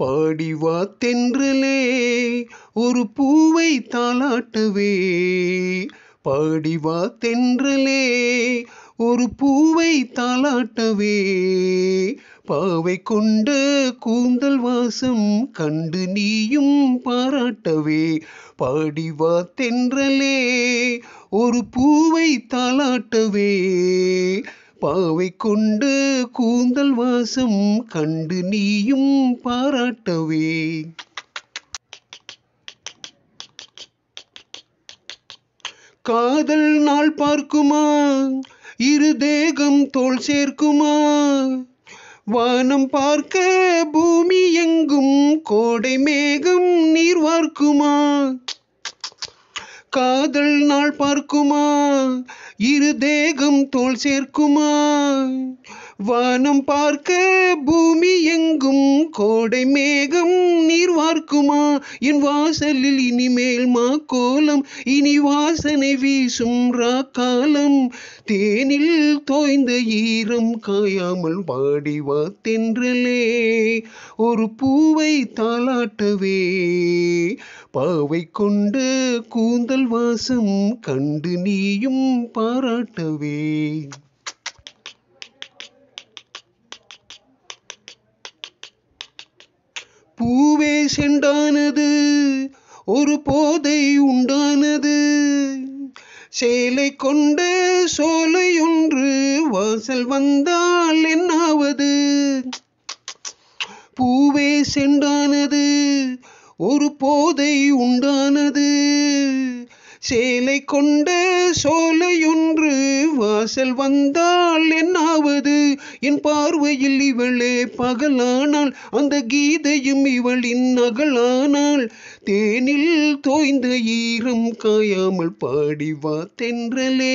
பாடிவா தென்றலே ஒரு பூவை தாளாட்டவே பாடிவா தென்றலே ஒரு பூவை தாளாட்டவே பாவை கொண்ட கூந்தல் வாசம் கண்டு நீயும் பாராட்டவே பாடிவா தென்றலே ஒரு பூவை தாளாட்டவே பாவை கொண்டு கூந்தல் வாசம் கண்டு நீயும் பாராட்டவே காதல் நாள் பார்க்குமா இரு தேகம் தோல் சேர்க்குமா வானம் பார்க்க பூமி எங்கும் கோடை மேகம் நீர் வார்க்குமா காதல் நாள் பார்க்குமா இரு தேகம் தோல் சேர்க்குமா வானம் பார்க்க பூமி எங்கும் கோடை மேகம் நீர் வார்க்குமா என் வாசலில் இனிமேல் மா கோலம் இனி வாசனை வீசும் ரா காலம் தேனில் தோய்ந்த ஈரம் காயாமல் வாடி வா தென்றலே ஒரு பூவை தாளாட்டவே பாவை கொண்டு கூந்தல் வாசம் கண்டு நீயும் பாராட்டவே பூவே சென்றானது ஒரு போதை உண்டானது சேலை சோலை சோலையொன்று வாசல் வந்தால் என்னாவது பூவே சென்றானது ஒரு போதை உண்டானது சேலை கொண்ட சோலையொன்று வாசல் வந்தால் என்னாவது என் பார்வையில் இவளே பகலானால் அந்த கீதையும் இவளின் நகலானால் தேனில் தோய்ந்த ஈரம் காயாமல் பாடி வா தென்றலே